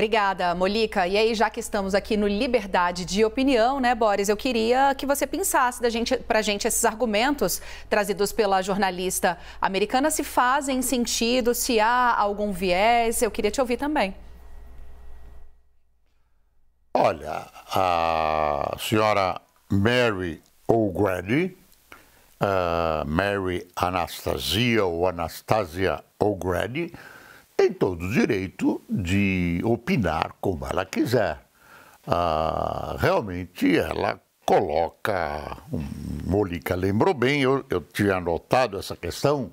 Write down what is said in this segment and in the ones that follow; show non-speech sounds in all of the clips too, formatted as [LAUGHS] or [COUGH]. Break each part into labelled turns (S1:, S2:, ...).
S1: Obrigada, Molica. E aí, já que estamos aqui no Liberdade de Opinião, né, Boris, eu queria que você pensasse da gente, pra gente esses argumentos trazidos pela jornalista americana, se fazem sentido, se há algum viés, eu queria te ouvir também. Olha, a senhora Mary O'Grady, uh, Mary Anastasia ou Anastasia O'Grady, tem todo o direito de opinar como ela quiser. Ah, realmente ela coloca, um, Molica lembrou bem, eu, eu tinha anotado essa questão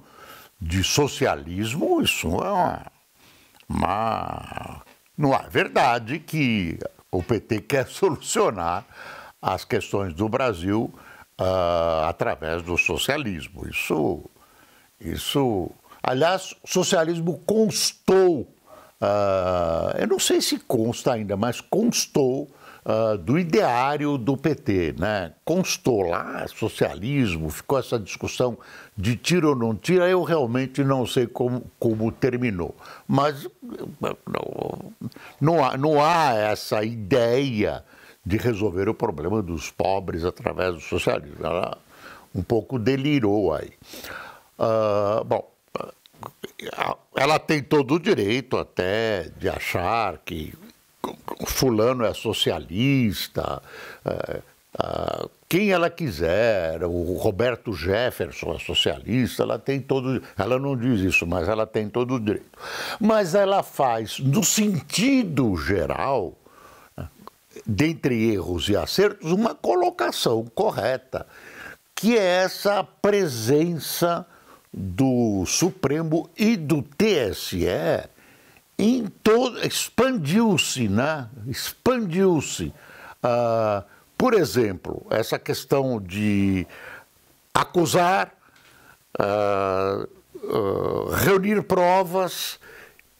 S1: de socialismo, isso é uma, uma não é verdade que o PT quer [LAUGHS] solucionar as questões do Brasil ah, através do socialismo. Isso, isso Aliás, o socialismo constou, uh, eu não sei se consta ainda, mas constou uh, do ideário do PT, né? Constou lá socialismo, ficou essa discussão de tira ou não tira, eu realmente não sei como, como terminou. Mas não, não, há, não há essa ideia de resolver o problema dos pobres através do socialismo. Ela um pouco delirou aí. Uh, bom, ela tem todo o direito até de achar que fulano é socialista, é, é, quem ela quiser, o Roberto Jefferson é socialista, ela tem todo, ela não diz isso, mas ela tem todo o direito. Mas ela faz, no sentido geral, dentre erros e acertos, uma colocação correta, que é essa presença do Supremo e do TSE expandiu-se, né? Expandiu-se. Ah, por exemplo, essa questão de acusar, ah, ah, reunir provas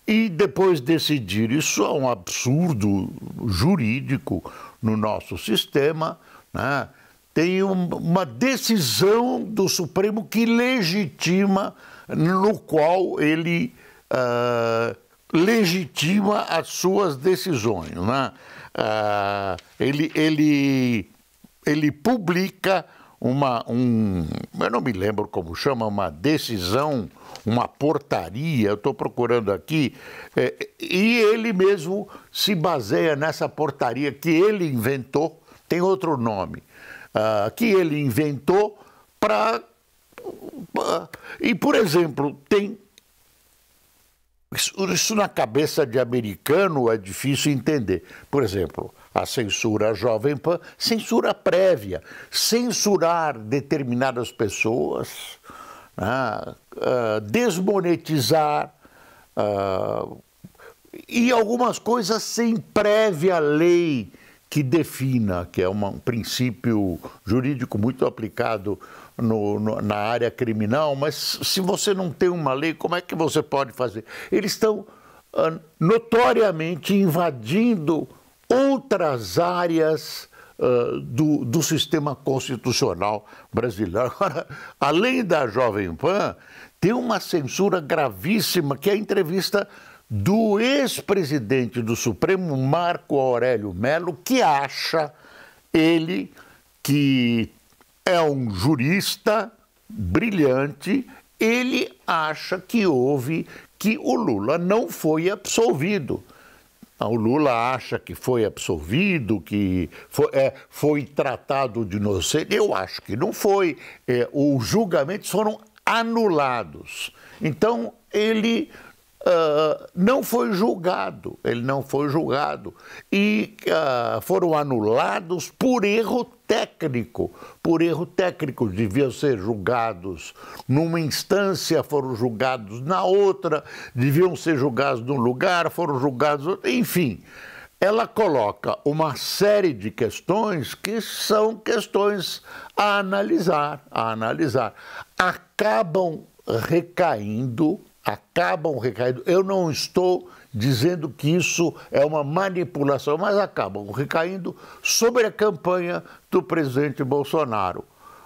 S1: e depois decidir. Isso é um absurdo jurídico no nosso sistema, né? tem uma decisão do Supremo que legitima, no qual ele uh, legitima as suas decisões. Né? Uh, ele, ele, ele publica uma, um, eu não me lembro como chama, uma decisão, uma portaria, eu estou procurando aqui, é, e ele mesmo se baseia nessa portaria que ele inventou, tem outro nome, ah, que ele inventou para. Ah, e, por exemplo, tem. Isso, na cabeça de americano é difícil entender. Por exemplo, a censura Jovem Pan, censura prévia, censurar determinadas pessoas, né, ah, desmonetizar uh, e algumas coisas sem prévia lei que defina, que é uma, um princípio jurídico muito aplicado no, no, na área criminal, mas se você não tem uma lei, como é que você pode fazer? Eles estão ah, notoriamente invadindo outras áreas Uh, do, do, sistema constitucional brasileiro. [LAUGHS] Agora, além da Jovem Pan, tem uma censura gravíssima que é a entrevista do ex-presidente do Supremo, Marco Aurélio Melo, que acha ele que é um jurista brilhante, ele acha que houve que o Lula não foi absolvido. O Lula acha que foi absolvido, que foi, é, foi tratado de inocente. Eu acho que não foi. É, os julgamentos foram anulados. Então, ele ah, não foi julgado, ele não foi julgado, e uh, foram anulados por erro técnico, por erro técnico, deviam ser julgados numa instância, foram julgados na outra, deviam ser julgados num lugar, foram julgados, enfim ela coloca uma série de questões que são questões a analisar, a analisar. Acabam recaindo acabam recaindo. Eu não estou dizendo que isso é uma manipulação, mas acabam recaindo sobre a campanha do presidente Bolsonaro.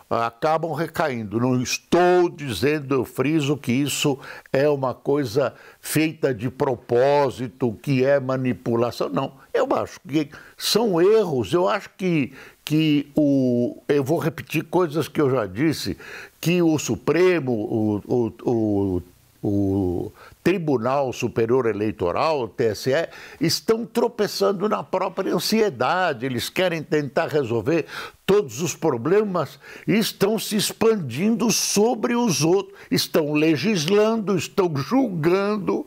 S1: Acabam recaindo. Não estou dizendo, eu friso, que isso é uma coisa feita de propósito, que é manipulação. Não. Eu acho que são erros. Eu acho que, que o. Eu vou repetir coisas que eu já disse, que o Supremo, o, o, o o Tribunal Superior Eleitoral, o TSE, estão tropeçando na própria ansiedade. Eles querem tentar resolver todos os problemas e estão se expandindo sobre os outros. Estão legislando, estão julgando,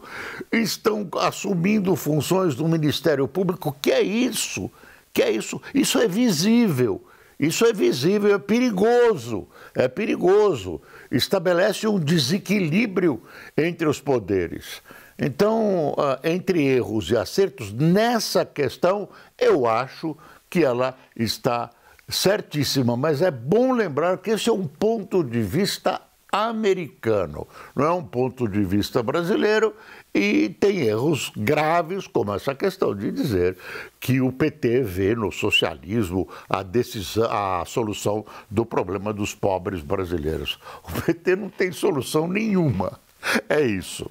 S1: estão assumindo funções do Ministério Público. Que é isso? Que é isso? Isso é visível. Isso é visível, é perigoso, é perigoso. Estabelece um desequilíbrio entre os poderes. Então, ah, entre erros e acertos, nessa questão, eu acho que ela está certíssima, mas é bom lembrar que esse é um ponto de vista americano, não é um ponto de vista brasileiro e tem erros graves, como essa questão de dizer que o PT vê no socialismo a, decisão, a solução do problema dos pobres brasileiros. O PT não tem solução nenhuma. É isso.